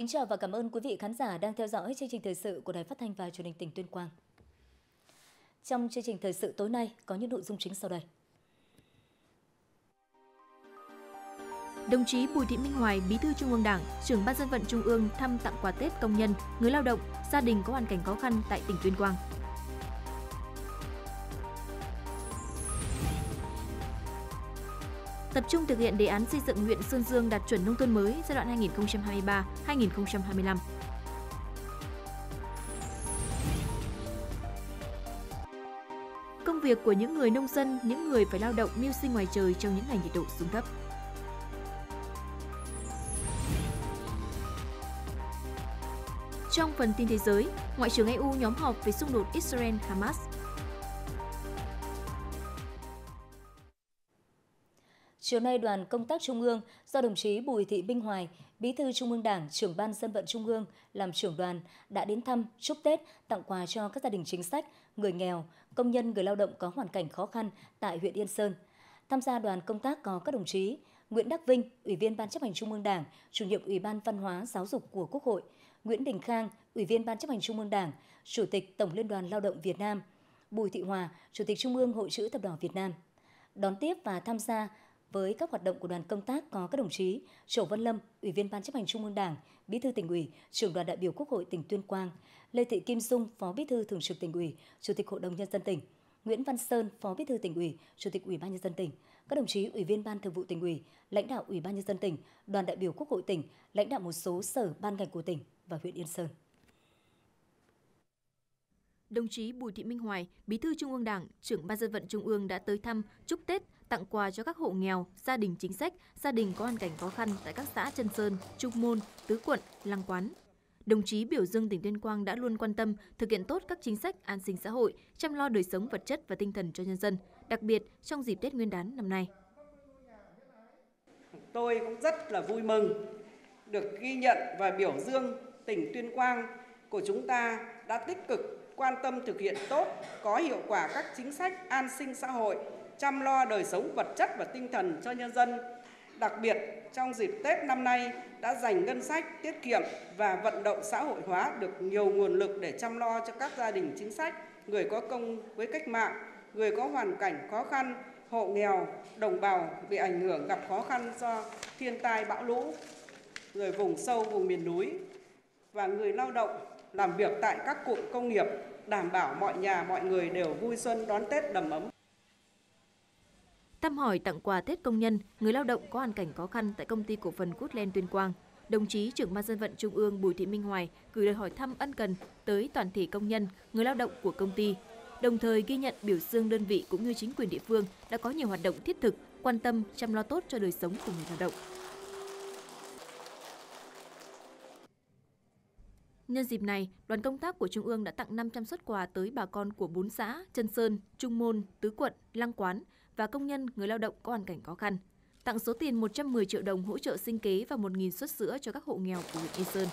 Kính chào và cảm ơn quý vị khán giả đang theo dõi chương trình thời sự của Đài Phát thanh và Truyền hình tỉnh Tuyên Quang. Trong chương trình thời sự tối nay có những nội dung chính sau đây. Đồng chí Bùi Thị Minh Hoài, Bí thư Trung ương Đảng, trưởng Ban dân vận Trung ương thăm tặng quà Tết công nhân, người lao động, gia đình có hoàn cảnh khó khăn tại tỉnh Tuyên Quang. tập trung thực hiện đề án xây dựng huyện Sơn Dương đạt chuẩn nông thôn mới giai đoạn 2023-2025. Công việc của những người nông dân, những người phải lao động mưu sinh ngoài trời trong những ngày nhiệt độ xuống thấp. Trong phần tin thế giới, Ngoại trưởng EU nhóm họp về xung đột Israel-Hamas chiều nay đoàn công tác Trung ương do đồng chí Bùi Thị Minh Hoài, Bí thư Trung ương Đảng, trưởng ban dân vận Trung ương làm trưởng đoàn đã đến thăm, chúc Tết, tặng quà cho các gia đình chính sách, người nghèo, công nhân người lao động có hoàn cảnh khó khăn tại huyện Yên Sơn. Tham gia đoàn công tác có các đồng chí Nguyễn Đắc Vinh, Ủy viên Ban chấp hành Trung ương Đảng, Chủ nhiệm Ủy ban Văn hóa Giáo dục của Quốc hội, Nguyễn Đình Khang, Ủy viên Ban chấp hành Trung ương Đảng, Chủ tịch Tổng Liên đoàn Lao động Việt Nam, Bùi Thị Hòa, Chủ tịch Trung ương Hội chữ thập đỏ Việt Nam. Đón tiếp và tham gia với các hoạt động của đoàn công tác có các đồng chí Trổ Văn Lâm, Ủy viên Ban chấp hành Trung ương Đảng, Bí thư tỉnh ủy, trưởng đoàn đại biểu Quốc hội tỉnh Tuyên Quang, Lê Thị Kim Dung, Phó Bí thư Thường trực tỉnh ủy, Chủ tịch Hội đồng Nhân dân tỉnh, Nguyễn Văn Sơn, Phó Bí thư tỉnh ủy, Chủ tịch Ủy ban nhân dân tỉnh, các đồng chí Ủy viên Ban Thường vụ tỉnh ủy, lãnh đạo Ủy ban nhân dân tỉnh, đoàn đại biểu Quốc hội tỉnh, lãnh đạo một số sở ban ngành của tỉnh và huyện Yên Sơn. Đồng chí Bùi Thị Minh Hoài, Bí thư Trung ương Đảng, trưởng Ban dân vận Trung ương đã tới thăm, chúc Tết tặng quà cho các hộ nghèo, gia đình chính sách, gia đình có hoàn cảnh khó khăn tại các xã Trân Sơn, Trung Môn, Tứ Quận, Lăng Quán. Đồng chí biểu dương tỉnh Tuyên Quang đã luôn quan tâm, thực hiện tốt các chính sách an sinh xã hội, chăm lo đời sống vật chất và tinh thần cho nhân dân, đặc biệt trong dịp Tết Nguyên đán năm nay. Tôi cũng rất là vui mừng được ghi nhận và biểu dương tỉnh Tuyên Quang của chúng ta đã tích cực quan tâm thực hiện tốt, có hiệu quả các chính sách an sinh xã hội chăm lo đời sống vật chất và tinh thần cho nhân dân. Đặc biệt, trong dịp Tết năm nay đã dành ngân sách tiết kiệm và vận động xã hội hóa được nhiều nguồn lực để chăm lo cho các gia đình chính sách, người có công với cách mạng, người có hoàn cảnh khó khăn, hộ nghèo, đồng bào bị ảnh hưởng gặp khó khăn do thiên tai bão lũ, người vùng sâu, vùng miền núi và người lao động làm việc tại các cụm công nghiệp đảm bảo mọi nhà mọi người đều vui xuân đón Tết đầm ấm thăm hỏi tặng quà Tết công nhân, người lao động có hoàn cảnh khó khăn tại công ty cổ phần Cút Len Tuyên Quang. Đồng chí trưởng ban dân vận Trung ương Bùi Thị Minh Hoài gửi lời hỏi thăm ân cần tới toàn thể công nhân, người lao động của công ty, đồng thời ghi nhận biểu dương đơn vị cũng như chính quyền địa phương đã có nhiều hoạt động thiết thực, quan tâm, chăm lo tốt cho đời sống của người lao động. Nhân dịp này, đoàn công tác của Trung ương đã tặng 500 xuất quà tới bà con của bốn xã Trân Sơn, Trung Môn, Tứ Quận, Lăng Quán và công nhân, người lao động có hoàn cảnh khó khăn, tặng số tiền 110 triệu đồng hỗ trợ sinh kế và 1.000 suất sữa cho các hộ nghèo của huyện Yên Sơn.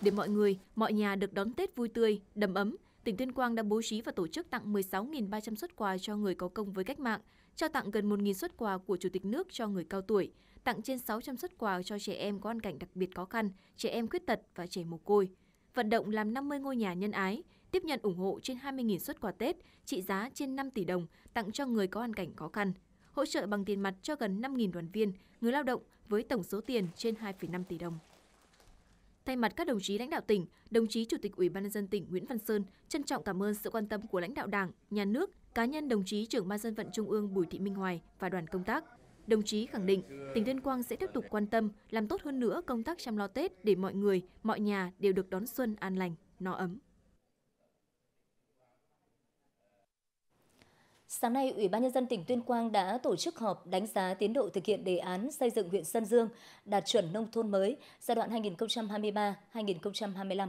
Để mọi người, mọi nhà được đón Tết vui tươi, đầm ấm, tỉnh Tuyên Quang đã bố trí và tổ chức tặng 16.300 xuất quà cho người có công với cách mạng, trao tặng gần 1.000 xuất quà của Chủ tịch nước cho người cao tuổi, tặng trên 600 xuất quà cho trẻ em có hoàn cảnh đặc biệt khó khăn, trẻ em khuyết tật và trẻ mồ côi. Vận động làm 50 ngôi nhà nhân ái, tiếp nhận ủng hộ trên 20.000 xuất quà Tết trị giá trên 5 tỷ đồng tặng cho người có hoàn cảnh khó khăn, hỗ trợ bằng tiền mặt cho gần 5.000 đoàn viên, người lao động với tổng số tiền trên 2,5 tỷ đồng. Thay mặt các đồng chí lãnh đạo tỉnh, đồng chí Chủ tịch Ủy ban nhân dân tỉnh Nguyễn Văn Sơn trân trọng cảm ơn sự quan tâm của lãnh đạo Đảng, nhà nước, cá nhân đồng chí trưởng ban dân vận Trung ương Bùi Thị Minh Hoài và đoàn công tác. Đồng chí khẳng định tỉnh Tuyên Quang sẽ tiếp tục quan tâm, làm tốt hơn nữa công tác chăm lo Tết để mọi người, mọi nhà đều được đón xuân an lành, no ấm. Sáng nay, Ủy ban nhân dân tỉnh Tuyên Quang đã tổ chức họp đánh giá tiến độ thực hiện đề án xây dựng huyện Sơn Dương đạt chuẩn nông thôn mới giai đoạn 2023-2025.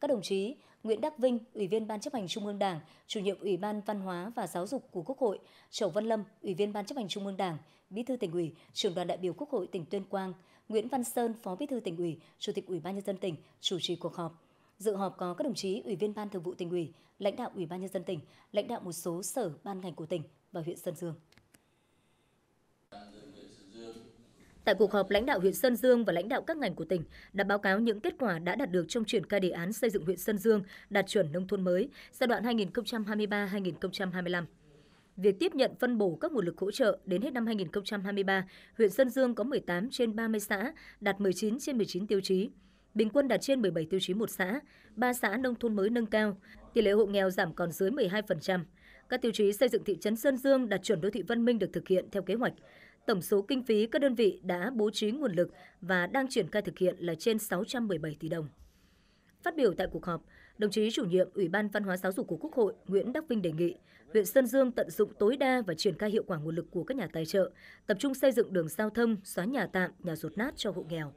Các đồng chí Nguyễn Đắc Vinh, Ủy viên Ban chấp hành Trung ương Đảng, Chủ nhiệm Ủy ban Văn hóa và Giáo dục của Quốc hội, Trẩu Văn Lâm, Ủy viên Ban chấp hành Trung ương Đảng, Bí thư tỉnh ủy, Trưởng đoàn đại biểu Quốc hội tỉnh Tuyên Quang, Nguyễn Văn Sơn, Phó Bí thư tỉnh ủy, Chủ tịch Ủy ban nhân dân tỉnh chủ trì cuộc họp Dự họp có các đồng chí Ủy viên Ban Thường vụ tỉnh ủy, lãnh đạo Ủy ban nhân dân tỉnh, lãnh đạo một số sở ban ngành của tỉnh và huyện Sơn Dương. Tại cuộc họp, lãnh đạo huyện Sơn Dương và lãnh đạo các ngành của tỉnh đã báo cáo những kết quả đã đạt được trong triển khai đề án xây dựng huyện Sơn Dương đạt chuẩn nông thôn mới giai đoạn 2023-2025. Việc tiếp nhận phân bổ các nguồn lực hỗ trợ đến hết năm 2023, huyện Sơn Dương có 18 trên 30 xã, đạt 19 trên 19 tiêu chí bình quân đạt trên 17 tiêu chí một xã, 3 xã nông thôn mới nâng cao, tỷ lệ hộ nghèo giảm còn dưới 12%. Các tiêu chí xây dựng thị trấn Sơn Dương đạt chuẩn đô thị văn minh được thực hiện theo kế hoạch. Tổng số kinh phí các đơn vị đã bố trí nguồn lực và đang triển khai thực hiện là trên 617 tỷ đồng. Phát biểu tại cuộc họp, đồng chí chủ nhiệm Ủy ban Văn hóa Giáo dục của Quốc hội Nguyễn Đắc Vinh đề nghị huyện Sơn Dương tận dụng tối đa và triển khai hiệu quả nguồn lực của các nhà tài trợ, tập trung xây dựng đường giao thông, xóa nhà tạm, nhà rột nát cho hộ nghèo.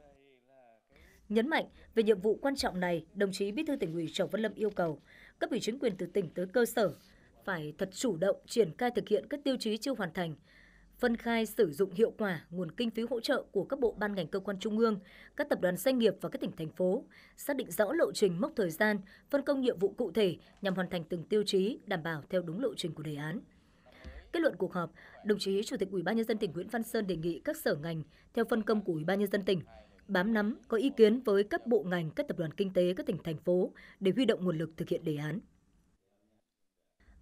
Nhấn mạnh về nhiệm vụ quan trọng này, đồng chí Bí thư tỉnh ủy Trần Văn Lâm yêu cầu cấp ủy chính quyền từ tỉnh tới cơ sở phải thật chủ động triển khai thực hiện các tiêu chí chưa hoàn thành, phân khai sử dụng hiệu quả nguồn kinh phí hỗ trợ của các bộ ban ngành cơ quan trung ương, các tập đoàn doanh nghiệp và các tỉnh thành phố, xác định rõ lộ trình mốc thời gian, phân công nhiệm vụ cụ thể nhằm hoàn thành từng tiêu chí đảm bảo theo đúng lộ trình của đề án. Kết luận cuộc họp, đồng chí Chủ tịch Ủy ban nhân dân tỉnh Nguyễn Văn Sơn đề nghị các sở ngành theo phân công của Ủy ban nhân dân tỉnh bám nắm, có ý kiến với các bộ ngành, các tập đoàn kinh tế, các tỉnh, thành phố để huy động nguồn lực thực hiện đề án.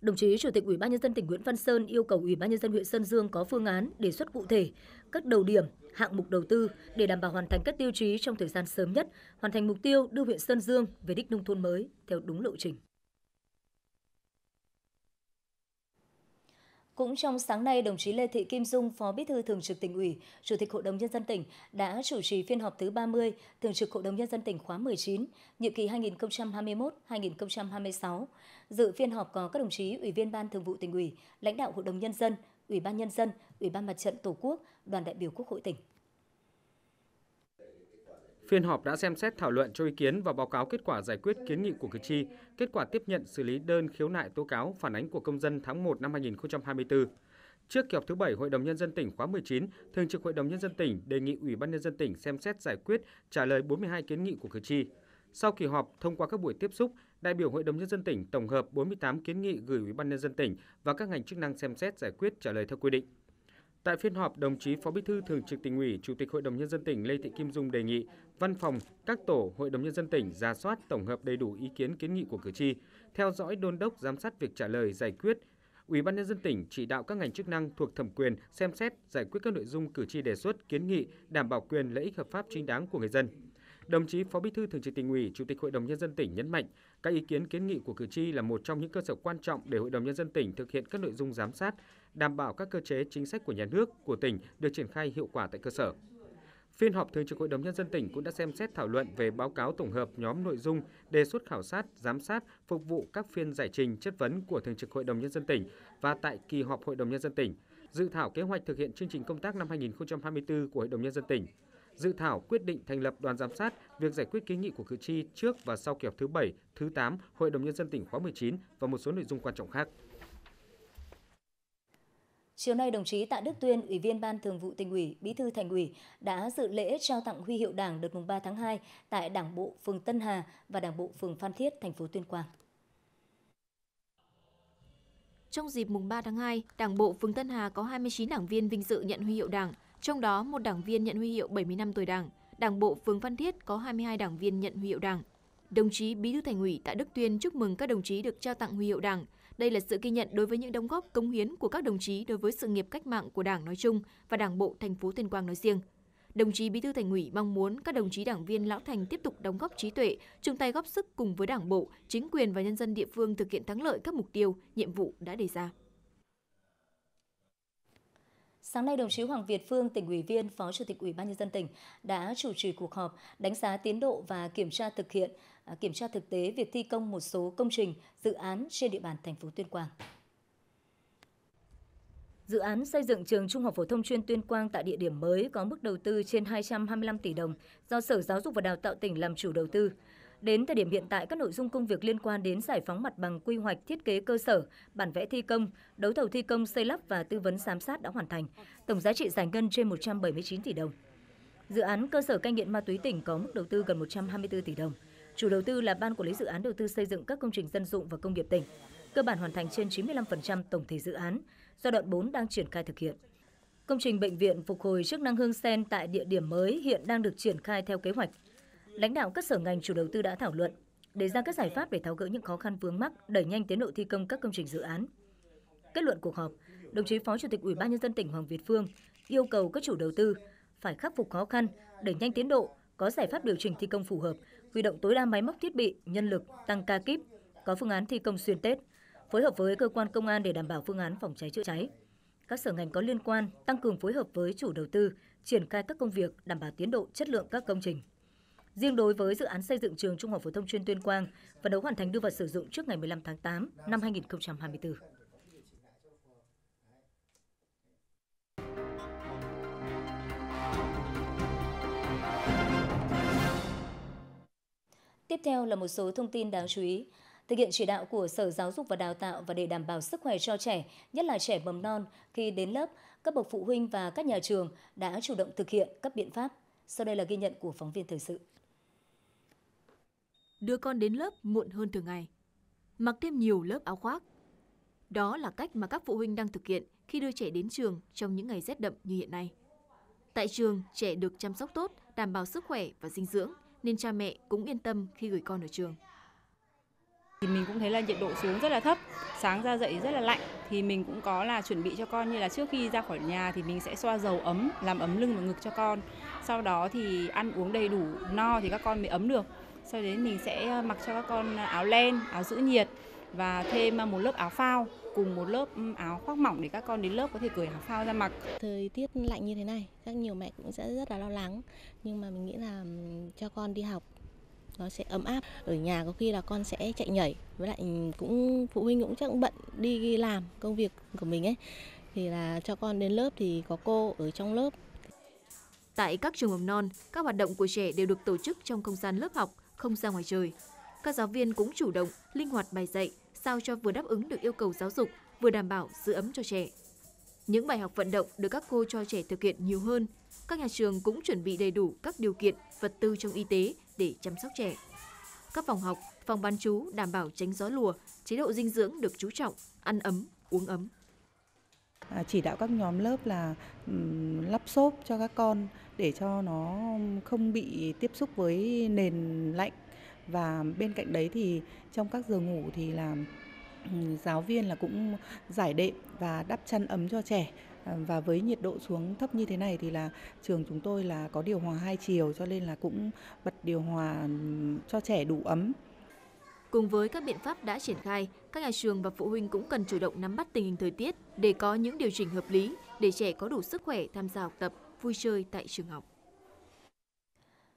Đồng chí Chủ tịch Ủy ban nhân dân tỉnh Nguyễn Văn Sơn yêu cầu Ủy ban nhân dân huyện Sơn Dương có phương án đề xuất cụ thể các đầu điểm, hạng mục đầu tư để đảm bảo hoàn thành các tiêu chí trong thời gian sớm nhất, hoàn thành mục tiêu đưa huyện Sơn Dương về đích nông thôn mới theo đúng lộ trình. Cũng trong sáng nay, đồng chí Lê Thị Kim Dung, Phó Bí thư Thường trực tỉnh ủy, Chủ tịch Hội đồng nhân dân tỉnh đã chủ trì phiên họp thứ 30 Thường trực Hội đồng nhân dân tỉnh khóa 19, nhiệm kỳ 2021-2026. Dự phiên họp có các đồng chí Ủy viên Ban Thường vụ tỉnh ủy, lãnh đạo Hội đồng nhân dân, Ủy ban nhân dân, Ủy ban Mặt trận Tổ quốc, đoàn đại biểu Quốc hội tỉnh. Phiên họp đã xem xét thảo luận cho ý kiến và báo cáo kết quả giải quyết kiến nghị của cử tri, kết quả tiếp nhận xử lý đơn khiếu nại tố cáo phản ánh của công dân tháng 1 năm 2024. Trước kỳ họp thứ 7 Hội đồng nhân dân tỉnh khóa 19, Thường trực Hội đồng nhân dân tỉnh đề nghị Ủy ban nhân dân tỉnh xem xét giải quyết trả lời 42 kiến nghị của cử tri. Sau kỳ họp, thông qua các buổi tiếp xúc, đại biểu Hội đồng nhân dân tỉnh tổng hợp 48 kiến nghị gửi Ủy ban nhân dân tỉnh và các ngành chức năng xem xét giải quyết trả lời theo quy định. Tại phiên họp, đồng chí Phó Bí thư Thường trực Tỉnh ủy, Chủ tịch Hội đồng nhân dân tỉnh Lê Thị Kim Dung đề nghị văn phòng, các tổ Hội đồng nhân dân tỉnh ra soát tổng hợp đầy đủ ý kiến kiến nghị của cử tri, theo dõi đôn đốc giám sát việc trả lời giải quyết Ủy ban nhân dân tỉnh chỉ đạo các ngành chức năng thuộc thẩm quyền xem xét giải quyết các nội dung cử tri đề xuất, kiến nghị, đảm bảo quyền lợi ích hợp pháp chính đáng của người dân. Đồng chí Phó Bí thư Thường trực Tỉnh ủy, Chủ tịch Hội đồng nhân dân tỉnh nhấn mạnh, các ý kiến kiến nghị của cử tri là một trong những cơ sở quan trọng để Hội đồng nhân dân tỉnh thực hiện các nội dung giám sát, đảm bảo các cơ chế chính sách của nhà nước, của tỉnh được triển khai hiệu quả tại cơ sở. Phiên họp Thường trực Hội đồng Nhân dân tỉnh cũng đã xem xét thảo luận về báo cáo tổng hợp nhóm nội dung, đề xuất khảo sát, giám sát, phục vụ các phiên giải trình chất vấn của Thường trực Hội đồng Nhân dân tỉnh và tại kỳ họp Hội đồng Nhân dân tỉnh, dự thảo kế hoạch thực hiện chương trình công tác năm 2024 của Hội đồng Nhân dân tỉnh dự thảo quyết định thành lập đoàn giám sát việc giải quyết kiến nghị của cử tri trước và sau kỳ họp thứ 7, thứ 8 Hội đồng nhân dân tỉnh khóa 19 và một số nội dung quan trọng khác. Chiều nay, đồng chí Tạ Đức Tuyên, Ủy viên Ban Thường vụ Tỉnh ủy, Bí thư Thành ủy đã dự lễ trao tặng huy hiệu Đảng đợt mùng 3 tháng 2 tại Đảng bộ phường Tân Hà và Đảng bộ phường Phan Thiết, thành phố Tuyên Quang. Trong dịp mùng 3 tháng 2, Đảng bộ phường Tân Hà có 29 đảng viên vinh dự nhận huy hiệu Đảng, trong đó, một đảng viên nhận huy hiệu 75 tuổi Đảng, Đảng bộ phường Phan Thiết có 22 đảng viên nhận huy hiệu Đảng. Đồng chí Bí thư Thành ủy Tạ Đức Tuyên chúc mừng các đồng chí được trao tặng huy hiệu Đảng. Đây là sự ghi nhận đối với những đóng góp công hiến của các đồng chí đối với sự nghiệp cách mạng của Đảng nói chung và Đảng bộ thành phố Tuyên Quang nói riêng. Đồng chí Bí thư Thành ủy mong muốn các đồng chí đảng viên lão thành tiếp tục đóng góp trí tuệ, chung tay góp sức cùng với Đảng bộ, chính quyền và nhân dân địa phương thực hiện thắng lợi các mục tiêu, nhiệm vụ đã đề ra. Sáng nay, đồng chí Hoàng Việt Phương, tỉnh ủy viên, Phó Chủ tịch Ủy ban nhân dân tỉnh đã chủ trì cuộc họp đánh giá tiến độ và kiểm tra thực hiện, à, kiểm tra thực tế việc thi công một số công trình, dự án trên địa bàn thành phố Tuyên Quang. Dự án xây dựng trường Trung học phổ thông chuyên Tuyên Quang tại địa điểm mới có mức đầu tư trên 225 tỷ đồng do Sở Giáo dục và Đào tạo tỉnh làm chủ đầu tư. Đến thời điểm hiện tại, các nội dung công việc liên quan đến giải phóng mặt bằng quy hoạch thiết kế cơ sở, bản vẽ thi công, đấu thầu thi công xây lắp và tư vấn giám sát đã hoàn thành. Tổng giá trị giải ngân trên 179 tỷ đồng. Dự án cơ sở cai nghiện ma túy tỉnh có mức đầu tư gần 124 tỷ đồng. Chủ đầu tư là Ban Quản lý Dự án Đầu tư xây dựng các công trình dân dụng và công nghiệp tỉnh. Cơ bản hoàn thành trên 95% tổng thể dự án, giai đoạn 4 đang triển khai thực hiện. Công trình bệnh viện phục hồi chức năng Hương Sen tại địa điểm mới hiện đang được triển khai theo kế hoạch lãnh đạo các sở ngành chủ đầu tư đã thảo luận, đề ra các giải pháp để tháo gỡ những khó khăn vướng mắc, đẩy nhanh tiến độ thi công các công trình dự án. Kết luận cuộc họp, đồng chí Phó Chủ tịch Ủy ban nhân dân tỉnh Hoàng Việt Phương yêu cầu các chủ đầu tư phải khắc phục khó khăn, đẩy nhanh tiến độ, có giải pháp điều chỉnh thi công phù hợp, huy động tối đa máy móc thiết bị, nhân lực, tăng ca kíp, có phương án thi công xuyên Tết, phối hợp với cơ quan công an để đảm bảo phương án phòng cháy chữa cháy. Các sở ngành có liên quan tăng cường phối hợp với chủ đầu tư triển khai các công việc đảm bảo tiến độ chất lượng các công trình. Riêng đối với dự án xây dựng trường Trung học phổ thông chuyên Tuyên Quang, phấn đấu hoàn thành đưa vào sử dụng trước ngày 15 tháng 8 năm 2024. Tiếp theo là một số thông tin đáng chú ý. Thực hiện chỉ đạo của Sở Giáo dục và Đào tạo và để đảm bảo sức khỏe cho trẻ, nhất là trẻ mầm non khi đến lớp, các bậc phụ huynh và các nhà trường đã chủ động thực hiện các biện pháp. Sau đây là ghi nhận của phóng viên thời sự đưa con đến lớp muộn hơn thường ngày, mặc thêm nhiều lớp áo khoác. Đó là cách mà các phụ huynh đang thực hiện khi đưa trẻ đến trường trong những ngày rét đậm như hiện nay. Tại trường, trẻ được chăm sóc tốt, đảm bảo sức khỏe và dinh dưỡng, nên cha mẹ cũng yên tâm khi gửi con ở trường. Thì mình cũng thấy là nhiệt độ xuống rất là thấp, sáng ra dậy rất là lạnh, thì mình cũng có là chuẩn bị cho con như là trước khi ra khỏi nhà thì mình sẽ xoa dầu ấm, làm ấm lưng và ngực cho con. Sau đó thì ăn uống đầy đủ, no thì các con mới ấm được sau đấy mình sẽ ờ, mặc cho các con ờ, áo len áo giữ nhiệt và thêm ờ, một lớp áo phao cùng một lớp áo khoác mỏng để các con đến lớp có thể cởi áo phao ra mặc. Thời tiết lạnh như thế này, các nhiều mẹ cũng sẽ rất là lo lắng, nhưng mà mình nghĩ là cho con đi học nó sẽ ấm áp. Ở nhà có khi là con sẽ chạy nhảy, với lại cũng phụ huynh cũng chắc cũng bận đi làm công việc của mình ấy. Thì là cho con đến lớp thì có cô ở trong lớp. Tại các trường mầm non, các hoạt động của trẻ đều được tổ chức trong không gian lớp học, không ra ngoài trời. Các giáo viên cũng chủ động, linh hoạt bài dạy sao cho vừa đáp ứng được yêu cầu giáo dục, vừa đảm bảo giữ ấm cho trẻ. Những bài học vận động được các cô cho trẻ thực hiện nhiều hơn. Các nhà trường cũng chuẩn bị đầy đủ các điều kiện, vật tư trong y tế để chăm sóc trẻ. Các phòng học, phòng bán chú đảm bảo tránh gió lùa, chế độ dinh dưỡng được chú trọng, ăn ấm, uống ấm. À, chỉ đạo các nhóm lớp là um, lắp xốp cho các con để cho nó không bị tiếp xúc với nền lạnh và bên cạnh đấy thì trong các giờ ngủ thì là giáo viên là cũng giải đệm và đắp chăn ấm cho trẻ à, và với nhiệt độ xuống thấp như thế này thì là trường chúng tôi là có điều hòa hai chiều cho nên là cũng bật điều hòa cho trẻ đủ ấm. Cùng với các biện pháp đã triển khai, các nhà trường và phụ huynh cũng cần chủ động nắm bắt tình hình thời tiết để có những điều chỉnh hợp lý để trẻ có đủ sức khỏe tham gia học tập vui chơi tại trường học.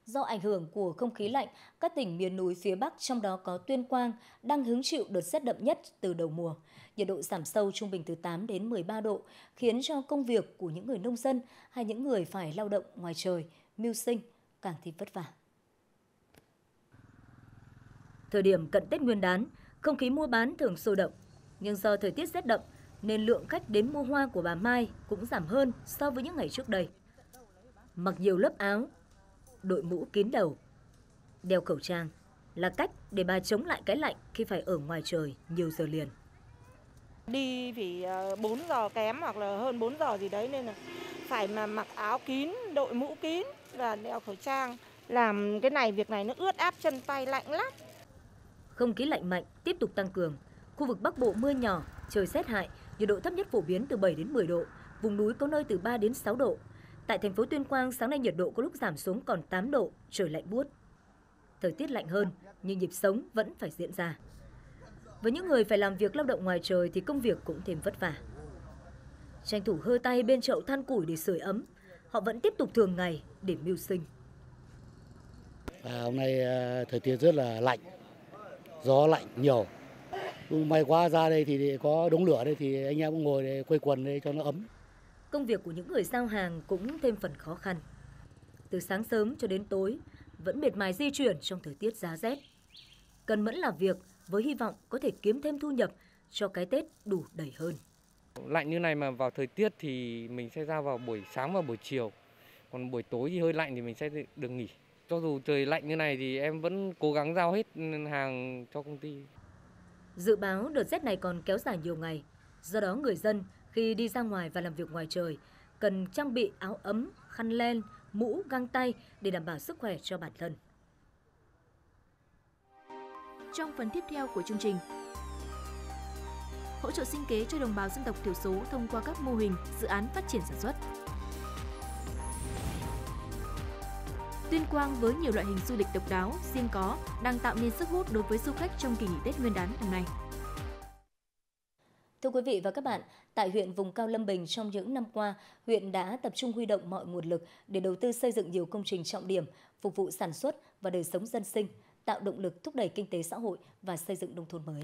Do ảnh hưởng của không khí lạnh, các tỉnh miền núi phía Bắc trong đó có Tuyên Quang đang hứng chịu đợt rét đậm nhất từ đầu mùa. Nhiệt độ giảm sâu trung bình từ 8 đến 13 độ, khiến cho công việc của những người nông dân hay những người phải lao động ngoài trời, mưu sinh càng thêm vất vả. Thời điểm cận Tết Nguyên đán, không khí mua bán thường sôi động, nhưng do thời tiết rét đậm nên lượng khách đến mua hoa của bà Mai cũng giảm hơn so với những ngày trước đây mặc nhiều lớp áo, đội mũ kín đầu. Đeo khẩu trang là cách để bà chống lại cái lạnh khi phải ở ngoài trời nhiều giờ liền. Đi vì 4 ờ, giờ kém hoặc là hơn 4 giờ gì đấy nên là phải mà mặc áo kín, đội mũ kín và đeo khẩu trang. Làm cái này việc này nó ướt áp chân tay lạnh lắm. Không khí lạnh mạnh tiếp tục tăng cường. Khu vực Bắc Bộ mưa nhỏ, trời rét hại, nhiệt độ thấp nhất phổ biến từ 7 đến 10 độ, vùng núi có nơi từ 3 đến 6 độ, Tại thành phố Tuyên Quang, sáng nay nhiệt độ có lúc giảm xuống còn 8 độ, trời lạnh buốt. Thời tiết lạnh hơn, nhưng nhịp sống vẫn phải diễn ra. Với những người phải làm việc lao động ngoài trời thì công việc cũng thêm vất vả. Tranh thủ hơi tay bên chậu than củi để sưởi ấm, họ vẫn tiếp tục thường ngày để mưu sinh. À, hôm nay à, thời tiết rất là lạnh, gió lạnh nhiều. May quá ra đây thì có đống lửa đây thì anh em cũng ngồi quây quần đây cho nó ấm công việc của những người giao hàng cũng thêm phần khó khăn. Từ sáng sớm cho đến tối, vẫn miệt mài di chuyển trong thời tiết giá rét. Cần mẫn làm việc với hy vọng có thể kiếm thêm thu nhập cho cái Tết đủ đầy hơn. Lạnh như này mà vào thời tiết thì mình sẽ ra vào buổi sáng và buổi chiều. Còn buổi tối thì hơi lạnh thì mình sẽ được nghỉ. Cho dù trời lạnh như này thì em vẫn cố gắng giao hết hàng cho công ty. Dự báo đợt rét này còn kéo dài nhiều ngày, do đó người dân khi đi ra ngoài và làm việc ngoài trời, cần trang bị áo ấm, khăn len, mũ, găng tay để đảm bảo sức khỏe cho bản thân. Trong phần tiếp theo của chương trình, hỗ trợ sinh kế cho đồng bào dân tộc thiểu số thông qua các mô hình, dự án phát triển sản xuất. Tuyên Quang với nhiều loại hình du lịch độc đáo, riêng có đang tạo nên sức hút đối với du khách trong kỳ nghỉ Tết Nguyên đán năm nay. Thưa quý vị và các bạn, tại huyện vùng cao Lâm Bình trong những năm qua, huyện đã tập trung huy động mọi nguồn lực để đầu tư xây dựng nhiều công trình trọng điểm, phục vụ sản xuất và đời sống dân sinh, tạo động lực thúc đẩy kinh tế xã hội và xây dựng nông thôn mới.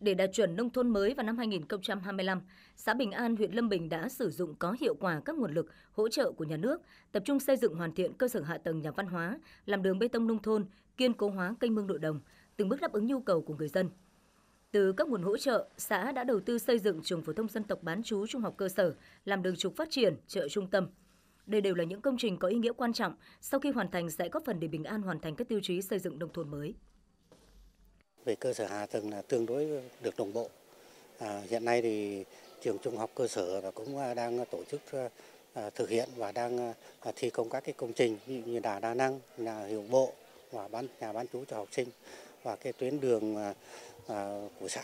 Để đạt chuẩn nông thôn mới vào năm 2025, xã Bình An, huyện Lâm Bình đã sử dụng có hiệu quả các nguồn lực hỗ trợ của nhà nước, tập trung xây dựng hoàn thiện cơ sở hạ tầng nhà văn hóa, làm đường bê tông nông thôn, kiên cố hóa kênh mương nội đồng, từng bước đáp ứng nhu cầu của người dân. Từ các nguồn hỗ trợ, xã đã đầu tư xây dựng trường phổ thông dân tộc bán chú trung học cơ sở, làm đường trục phát triển, chợ trung tâm. Đây đều là những công trình có ý nghĩa quan trọng, sau khi hoàn thành sẽ góp phần để Bình An hoàn thành các tiêu chí xây dựng nông thôn mới. Về cơ sở hạ tầng là tương đối được đồng bộ. À, hiện nay thì trường trung học cơ sở là cũng à, đang tổ chức à, à, thực hiện và đang thi công các cái công trình như là đa năng, nhà hiệu bộ và bán nhà bán trú cho học sinh và cái tuyến đường à, à, của xã.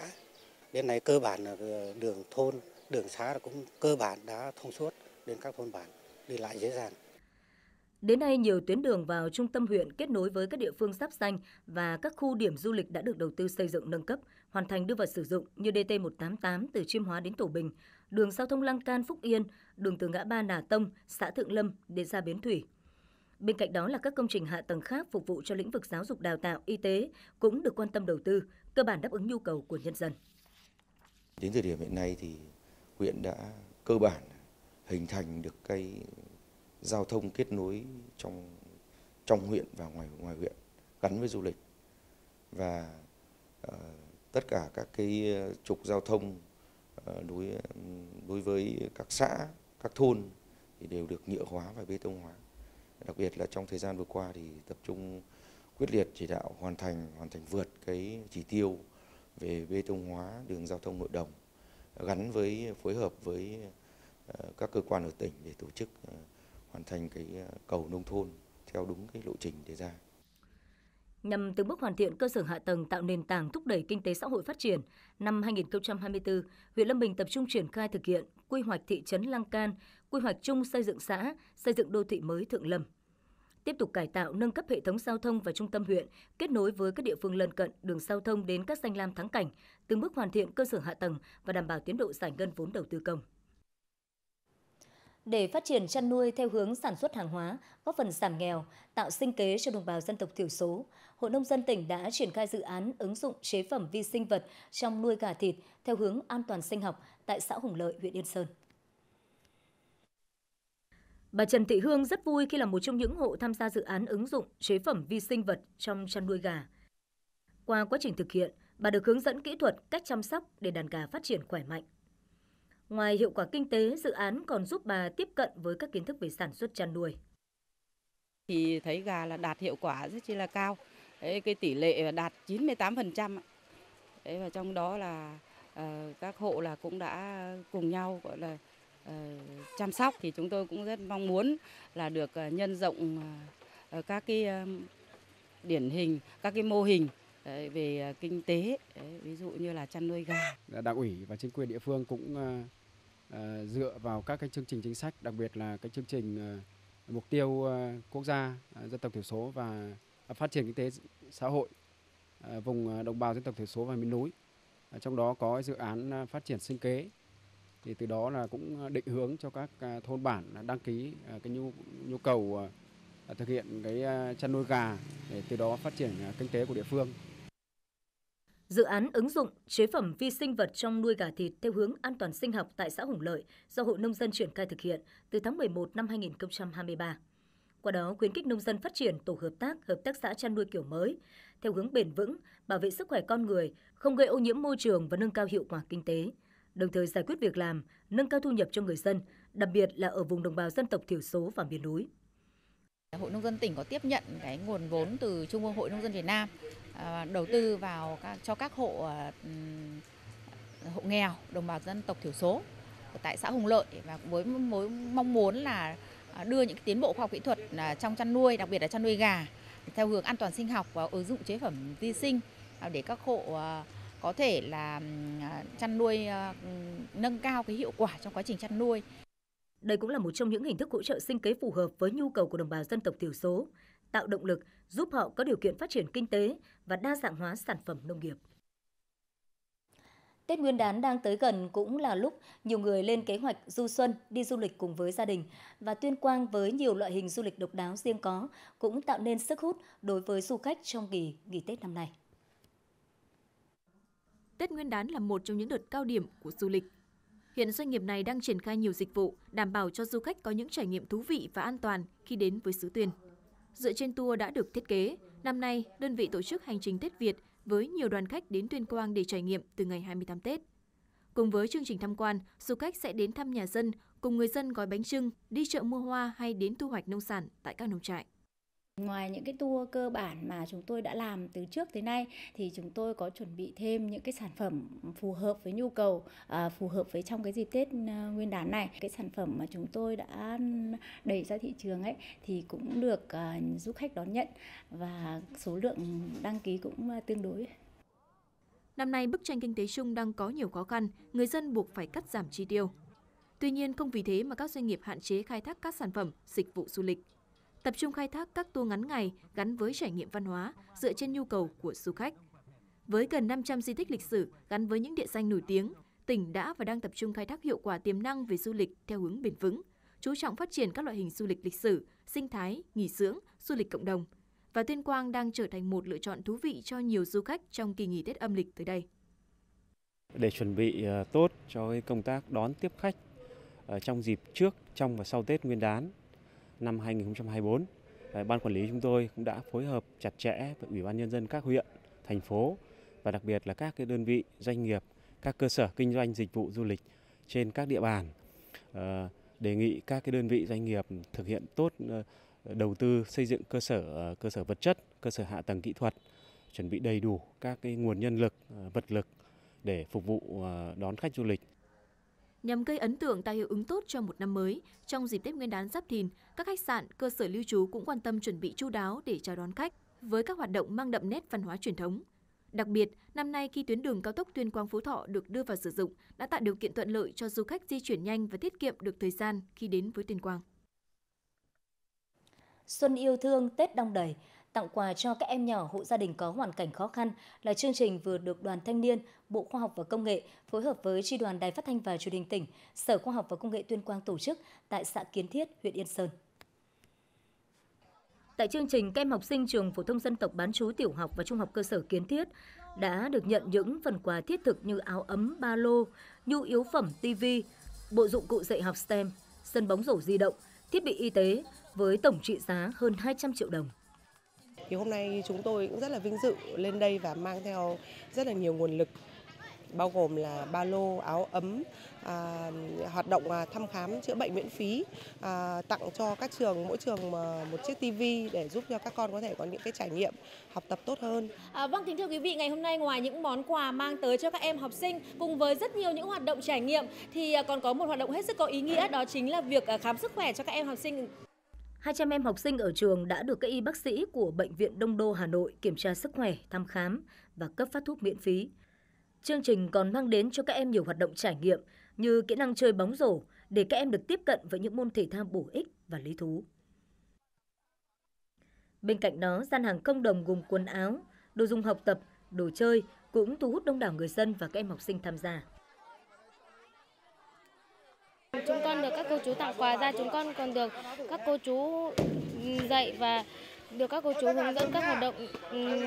Đến nay cơ bản là ờ, đường thôn, đường xã cũng cơ bản đã thông suốt đến các thôn bản đi lại dễ dàng. Đến nay, nhiều tuyến đường vào trung tâm huyện kết nối với các địa phương giáp xanh và các khu điểm du lịch đã được đầu tư xây dựng nâng cấp, hoàn thành đưa vào sử dụng như DT188 từ Chiêm Hóa đến Tổ Bình, đường giao thông Lăng Can Phúc Yên, đường từ ngã ba Nà Tông, xã Thượng Lâm đến ra Bến Thủy. Bên cạnh đó là các công trình hạ tầng khác phục vụ cho lĩnh vực giáo dục đào tạo, y tế cũng được quan tâm đầu tư, cơ bản đáp ứng nhu cầu của nhân dân. Đến thời điểm hiện nay thì huyện đã cơ bản hình thành được cái giao thông kết nối trong trong huyện và ngoài ngoài huyện gắn với du lịch và uh, tất cả các cái trục giao thông uh, đối đối với các xã các thôn thì đều được nhựa hóa và bê tông hóa đặc biệt là trong thời gian vừa qua thì tập trung quyết liệt chỉ đạo hoàn thành hoàn thành vượt cái chỉ tiêu về bê tông hóa đường giao thông nội đồng gắn với phối hợp với ờ, các cơ quan ở tỉnh để tổ chức ờ, hoàn thành cái ờ, cầu nông thôn theo đúng cái lộ trình đề ra. Nhằm từng bước hoàn thiện cơ sở hạ tầng tạo nền tảng thúc đẩy kinh tế xã hội phát triển, năm 2024, huyện Lâm Bình tập trung triển khai thực hiện quy hoạch thị trấn Lăng Can, quy hoạch chung xây dựng xã, xây dựng đô thị mới Thượng Lâm. Tiếp tục cải tạo nâng cấp hệ thống giao thông và trung tâm huyện, kết nối với các địa phương lân cận đường giao thông đến các danh lam thắng cảnh, từng bước hoàn thiện cơ sở hạ tầng và đảm bảo tiến độ giải ngân vốn đầu tư công để phát triển chăn nuôi theo hướng sản xuất hàng hóa, góp phần giảm nghèo, tạo sinh kế cho đồng bào dân tộc thiểu số, Hội nông dân tỉnh đã triển khai dự án ứng dụng chế phẩm vi sinh vật trong nuôi gà thịt theo hướng an toàn sinh học tại xã Hùng Lợi, huyện Yên Sơn. Bà Trần Thị Hương rất vui khi là một trong những hộ tham gia dự án ứng dụng chế phẩm vi sinh vật trong chăn nuôi gà. Qua quá trình thực hiện, bà được hướng dẫn kỹ thuật cách chăm sóc để đàn gà phát triển khỏe mạnh, Ngoài hiệu quả kinh tế, dự án còn giúp bà tiếp cận với các kiến thức về sản xuất chăn nuôi. Thì thấy gà là đạt hiệu quả rất chi là cao. Đấy, cái tỷ lệ đạt 98%. Đấy, và trong đó là uh, các hộ là cũng đã cùng nhau gọi là uh, chăm sóc thì chúng tôi cũng rất mong muốn là được uh, nhân rộng uh, các cái uh, điển hình, các cái mô hình Đấy, về kinh tế đấy, ví dụ như là chăn nuôi gà đảng ủy và chính quyền địa phương cũng Ờ, dựa vào các cái chương trình chính sách, đặc biệt là cái chương trình ờ, mục tiêu ờ, quốc gia dân tộc thiểu số và phát triển kinh tế xã hội vùng đồng bào dân tộc thiểu số và miền núi. Trong đó có dự án phát triển sinh kế thì từ đó là cũng định hướng cho các thôn bản đăng ký cái nhu nhu cầu thực hiện cái chăn nuôi gà để từ đó phát triển kinh tế của địa phương. Dự án ứng dụng chế phẩm vi sinh vật trong nuôi gà thịt theo hướng an toàn sinh học tại xã Hùng Lợi do Hội Nông dân triển khai thực hiện từ tháng 11 năm 2023. Qua đó khuyến khích nông dân phát triển tổ hợp tác, hợp tác xã chăn nuôi kiểu mới, theo hướng bền vững, bảo vệ sức khỏe con người, không gây ô nhiễm môi trường và nâng cao hiệu quả kinh tế, đồng thời giải quyết việc làm, nâng cao thu nhập cho người dân, đặc biệt là ở vùng đồng bào dân tộc thiểu số và miền núi. Hội nông dân tỉnh có tiếp nhận cái nguồn vốn từ Trung ương Hội nông dân Việt Nam Ờ, đầu tư vào các, cho các hộ ờ, hộ nghèo đồng bào dân tộc thiểu số tại xã Hùng Lợi và với mối mong muốn là ờ, đưa những tiến bộ khoa học kỹ thuật trong chăn nuôi đặc biệt là chăn nuôi gà theo hướng an toàn sinh học và ứng dụng chế phẩm vi sinh để các hộ có thể là chăn nuôi nâng cao cái hiệu quả trong quá trình chăn nuôi. Đây cũng là một trong những hình thức hỗ trợ sinh kế phù hợp với nhu cầu của đồng bào dân tộc thiểu số tạo động lực giúp họ có điều kiện phát triển kinh tế và đa dạng hóa sản phẩm nông nghiệp. Tết Nguyên đán đang tới gần cũng là lúc nhiều người lên kế hoạch du xuân, đi du lịch cùng với gia đình và Tuyên Quang với nhiều loại hình du lịch độc đáo riêng có cũng tạo nên sức hút đối với du khách trong kỳ nghỉ Tết năm nay. Tết Nguyên đán là một trong những đợt cao điểm của du lịch. Hiện doanh nghiệp này đang triển khai nhiều dịch vụ đảm bảo cho du khách có những trải nghiệm thú vị và an toàn khi đến với xứ Tuyên. Dựa trên tour đã được thiết kế, năm nay đơn vị tổ chức hành trình Tết Việt với nhiều đoàn khách đến Tuyên Quang để trải nghiệm từ ngày 28 Tết. Cùng với chương trình tham quan, du khách sẽ đến thăm nhà dân, cùng người dân gói bánh trưng, đi chợ mua hoa hay đến thu hoạch nông sản tại các nông trại. Ngoài những cái tour cơ bản mà chúng tôi đã làm từ trước tới nay thì chúng tôi có chuẩn bị thêm những cái sản phẩm phù hợp với nhu cầu, à, phù hợp với trong cái dịp Tết à, Nguyên đán này. Cái sản phẩm mà chúng tôi đã đẩy ra thị trường ấy thì cũng được à, du khách đón nhận và số lượng đăng ký cũng à, tương đối. Năm nay bức tranh kinh tế chung đang có nhiều khó khăn, người dân buộc phải cắt giảm chi tiêu. Tuy nhiên không vì thế mà các doanh nghiệp hạn chế khai thác các sản phẩm, dịch vụ du lịch tập trung khai thác các tour ngắn ngày gắn với trải nghiệm văn hóa dựa trên nhu cầu của du khách. Với gần 500 di tích lịch sử gắn với những địa danh nổi tiếng, tỉnh đã và đang tập trung khai thác hiệu quả tiềm năng về du lịch theo hướng bền vững, chú trọng phát triển các loại hình du lịch lịch sử, sinh thái, nghỉ dưỡng, du lịch cộng đồng. Và Tuyên Quang đang trở thành một lựa chọn thú vị cho nhiều du khách trong kỳ nghỉ Tết âm lịch tới đây. Để chuẩn bị ờ, tốt cho công tác đón tiếp khách ờ, trong dịp trước, trong và sau Tết Nguyên đán năm 2024, à, Ban Quản lý chúng tôi cũng đã phối hợp chặt chẽ với Ủy ban Nhân dân các huyện, thành phố và đặc biệt là các cái đơn vị, doanh nghiệp, các cơ sở kinh doanh dịch vụ du lịch trên các địa bàn à, đề nghị các cái đơn vị doanh nghiệp thực hiện tốt ờ, đầu tư xây dựng cơ sở ờ, cơ sở vật chất, cơ sở hạ tầng kỹ thuật, chuẩn bị đầy đủ các cái nguồn nhân lực, ờ, vật lực để phục vụ đón khách du lịch. Nhằm gây ấn tượng tạo hiệu ứng tốt cho một năm mới, trong dịp Tết Nguyên đán Giáp Thìn, các khách sạn, cơ sở lưu trú cũng quan tâm chuẩn bị chu đáo để chào đón khách với các hoạt động mang đậm nét văn hóa truyền thống. Đặc biệt, năm nay khi tuyến đường cao tốc Tuyên Quang Phú Thọ được đưa vào sử dụng đã tạo điều kiện thuận lợi cho du khách di chuyển nhanh và tiết kiệm được thời gian khi đến với Tuyên Quang. Xuân yêu thương, Tết đông đầy, tặng quà cho các em nhỏ hộ gia đình có hoàn cảnh khó khăn là chương trình vừa được Đoàn Thanh niên, Bộ Khoa học và Công nghệ phối hợp với Tri đoàn Đài Phát thanh và Truyền hình tỉnh, Sở Khoa học và Công nghệ Tuyên Quang tổ chức tại xã Kiến Thiết, huyện Yên Sơn. Tại chương trình, các em học sinh trường phổ thông dân tộc bán chú tiểu học và trung học cơ sở Kiến Thiết đã được nhận những phần quà thiết thực như áo ấm, ba lô, nhu yếu phẩm, TV bộ dụng cụ dạy học STEM, sân bóng rổ di động, thiết bị y tế với tổng trị giá hơn 200 triệu đồng thì hôm nay chúng tôi cũng rất là vinh dự lên đây và mang theo rất là nhiều nguồn lực bao gồm là ba lô áo ấm à, hoạt động à, thăm khám chữa bệnh miễn phí à, tặng cho các trường mỗi trường à, một chiếc tivi để giúp cho các con có thể có những cái trải nghiệm học tập tốt hơn. À, vâng kính thưa quý vị ngày hôm nay ngoài những món quà mang tới cho các em học sinh cùng với rất nhiều những hoạt động trải nghiệm thì à, còn có một hoạt động hết sức có ý nghĩa đó chính là việc à, khám sức khỏe cho các em học sinh 200 em học sinh ở trường đã được các y bác sĩ của Bệnh viện Đông Đô Hà Nội kiểm tra sức khỏe, thăm khám và cấp phát thuốc miễn phí. Chương trình còn mang đến cho các em nhiều hoạt động trải nghiệm như kỹ năng chơi bóng rổ để các em được tiếp cận với những môn thể thao bổ ích và lý thú. Bên cạnh đó, gian hàng công đồng gồm quần áo, đồ dùng học tập, đồ chơi cũng thu hút đông đảo người dân và các em học sinh tham gia chúng con được các cô chú tặng quà ra chúng con còn được các cô chú dạy và được các cô chú hướng dẫn các hoạt động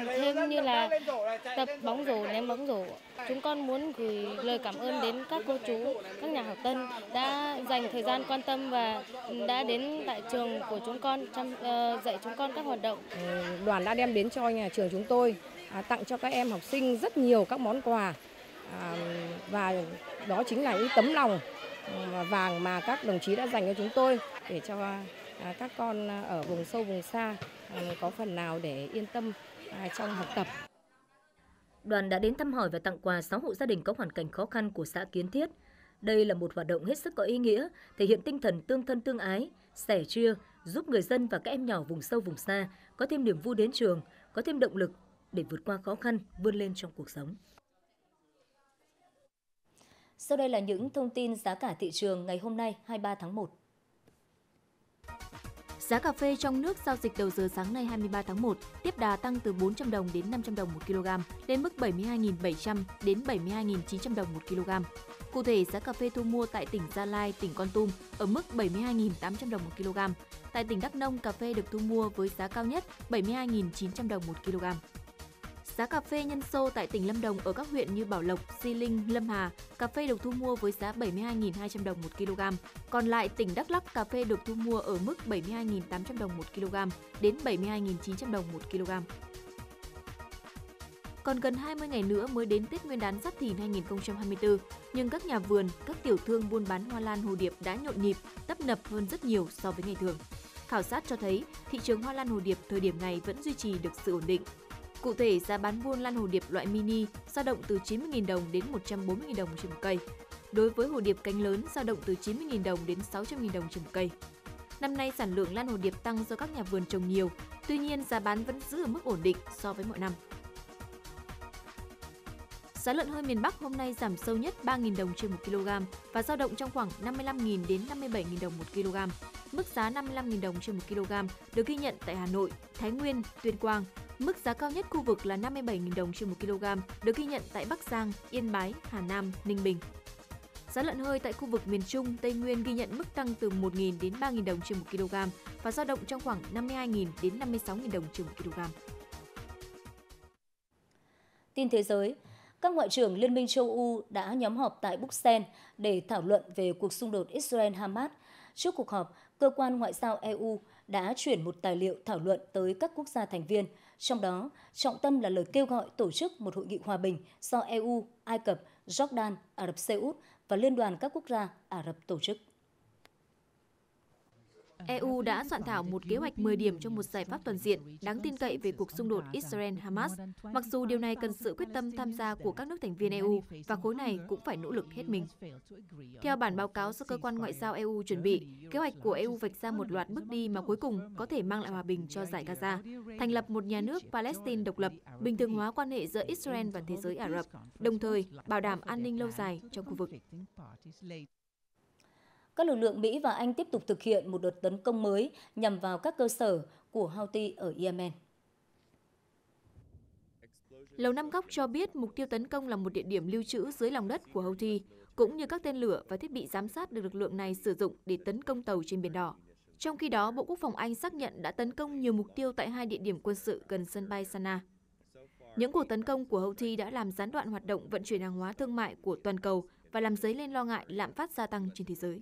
thêm như là tập bóng rổ, ném bóng rổ. Chúng con muốn gửi lời cảm ơn đến các cô chú, các nhà hảo tâm đã dành thời gian quan tâm và đã đến tại trường của chúng con chăm, ờ, dạy chúng con các hoạt động. Ừ, đoàn đã đem đến cho nhà trường chúng tôi à, tặng cho các em học sinh rất nhiều các món quà à, và đó chính là những tấm lòng vàng mà các đồng chí đã dành cho chúng tôi để cho à, các con ở vùng sâu vùng xa à, có phần nào để yên tâm à, trong học tập. Đoàn đã đến thăm hỏi và tặng quà 6 hộ gia đình có hoàn cảnh khó khăn của xã Kiến Thiết. Đây là một hoạt động hết sức có ý nghĩa, thể hiện tinh thần tương thân tương ái, sẻ chia, giúp người dân và các em nhỏ vùng sâu vùng xa có thêm niềm vui đến trường, có thêm động lực để vượt qua khó khăn, vươn lên trong cuộc sống. Sau đây là những thông tin giá cả thị trường ngày hôm nay 23 tháng 1. Giá cà phê trong nước giao dịch đầu giờ sáng nay 23 tháng 1 tiếp đà tăng từ 400 đồng đến 500 đồng 1 kg lên mức 72.700 đến 72.900 đồng 1 kg. Cụ thể, giá cà phê thu mua tại tỉnh Gia Lai, tỉnh Con Tum ở mức 72.800 đồng 1 kg. Tại tỉnh Đắk Nông, cà phê được thu mua với giá cao nhất 72.900 đồng 1 kg. Giá cà phê nhân sô tại tỉnh Lâm Đồng ở các huyện như Bảo Lộc, Di Linh, Lâm Hà, cà phê được thu mua với giá 72.200 đồng 1 kg. Còn lại tỉnh Đắk Lắk cà phê được thu mua ở mức 72.800 đồng 1 kg đến 72.900 đồng 1 kg. Còn gần 20 ngày nữa mới đến Tết Nguyên đán Giáp Thìn 2024, nhưng các nhà vườn, các tiểu thương buôn bán hoa lan hồ điệp đã nhộn nhịp, tấp nập hơn rất nhiều so với ngày thường. Khảo sát cho thấy, thị trường hoa lan hồ điệp thời điểm này vẫn duy trì được sự ổn định, Cụ thể, giá bán buôn lan hồ điệp loại mini dao động từ 90.000 đồng đến 140.000 đồng trên một cây. Đối với hồ điệp cánh lớn dao động từ 90.000 đồng đến 600.000 đồng trên một cây. Năm nay sản lượng lan hồ điệp tăng do các nhà vườn trồng nhiều, tuy nhiên giá bán vẫn giữ ở mức ổn định so với mọi năm. Giá lợn hơi miền Bắc hôm nay giảm sâu nhất 3.000 đồng trên 1 kg và dao động trong khoảng 55.000 đến 57.000 đồng 1 kg. Mức giá 55.000 đồng trên 1 kg được ghi nhận tại Hà Nội, Thái Nguyên, Tuyên Quang. Mức giá cao nhất khu vực là 57.000 đồng trên 1 kg được ghi nhận tại Bắc Giang, Yên Bái, Hà Nam, Ninh Bình. Giá lợn hơi tại khu vực miền Trung, Tây Nguyên ghi nhận mức tăng từ 1.000 đến 3.000 đồng trên 1 kg và dao động trong khoảng 52.000 đến 56.000 đồng trên 1 kg. Tin thế giới, các ngoại trưởng Liên minh châu Âu đã nhóm họp tại Bruxelles để thảo luận về cuộc xung đột Israel-Hamas. Trước cuộc họp, cơ quan ngoại giao EU đã chuyển một tài liệu thảo luận tới các quốc gia thành viên, trong đó trọng tâm là lời kêu gọi tổ chức một hội nghị hòa bình do EU, Ai Cập, Jordan, Ả Rập Xê Út và Liên đoàn các quốc gia Ả Rập tổ chức. EU đã soạn thảo một kế hoạch 10 điểm cho một giải pháp toàn diện, đáng tin cậy về cuộc xung đột Israel-Hamas, mặc dù điều này cần sự quyết tâm tham gia của các nước thành viên EU và khối này cũng phải nỗ lực hết mình. Theo bản báo cáo do cơ quan ngoại giao EU chuẩn bị, kế hoạch của EU vạch ra một loạt bước đi mà cuối cùng có thể mang lại hòa bình cho giải Gaza, thành lập một nhà nước Palestine độc lập, bình thường hóa quan hệ giữa Israel và thế giới Ả Rập, đồng thời bảo đảm an ninh lâu dài trong khu vực các lực lượng Mỹ và Anh tiếp tục thực hiện một đợt tấn công mới nhằm vào các cơ sở của Houthi ở Yemen. Lầu Năm Góc cho biết mục tiêu tấn công là một địa điểm lưu trữ dưới lòng đất của Houthi, cũng như các tên lửa và thiết bị giám sát được lực lượng này sử dụng để tấn công tàu trên Biển Đỏ. Trong khi đó, Bộ Quốc phòng Anh xác nhận đã tấn công nhiều mục tiêu tại hai địa điểm quân sự gần sân bay Sana. Những cuộc tấn công của Houthi đã làm gián đoạn hoạt động vận chuyển hàng hóa thương mại của toàn cầu và làm dấy lên lo ngại lạm phát gia tăng trên thế giới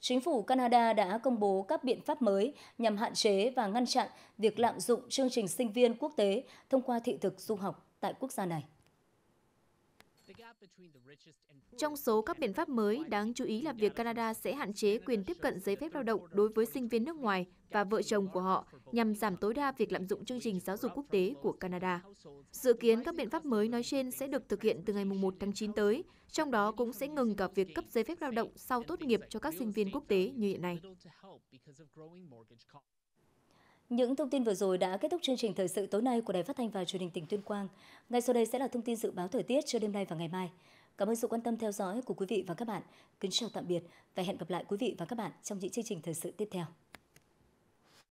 chính phủ Canada đã công bố các biện pháp mới nhằm hạn chế và ngăn chặn việc lạm dụng chương trình sinh viên quốc tế thông qua thị thực du học tại quốc gia này. Trong số các biện pháp mới, đáng chú ý là việc Canada sẽ hạn chế quyền tiếp cận giấy phép lao động đối với sinh viên nước ngoài và vợ chồng của họ nhằm giảm tối đa việc lạm dụng chương trình giáo dục quốc tế của Canada. Dự kiến các biện pháp mới nói trên sẽ được thực hiện từ ngày 1 tháng 9 tới, trong đó cũng sẽ ngừng cả việc cấp giấy phép lao động sau tốt nghiệp cho các sinh viên quốc tế như hiện nay. Những thông tin vừa rồi đã kết thúc chương trình thời sự tối nay của Đài Phát thanh và Truyền hình tỉnh Tuyên Quang. Ngay sau đây sẽ là thông tin dự báo thời tiết cho đêm nay và ngày mai. Cảm ơn sự quan tâm theo dõi của quý vị và các bạn. Kính chào tạm biệt và hẹn gặp lại quý vị và các bạn trong những chương trình thời sự tiếp theo.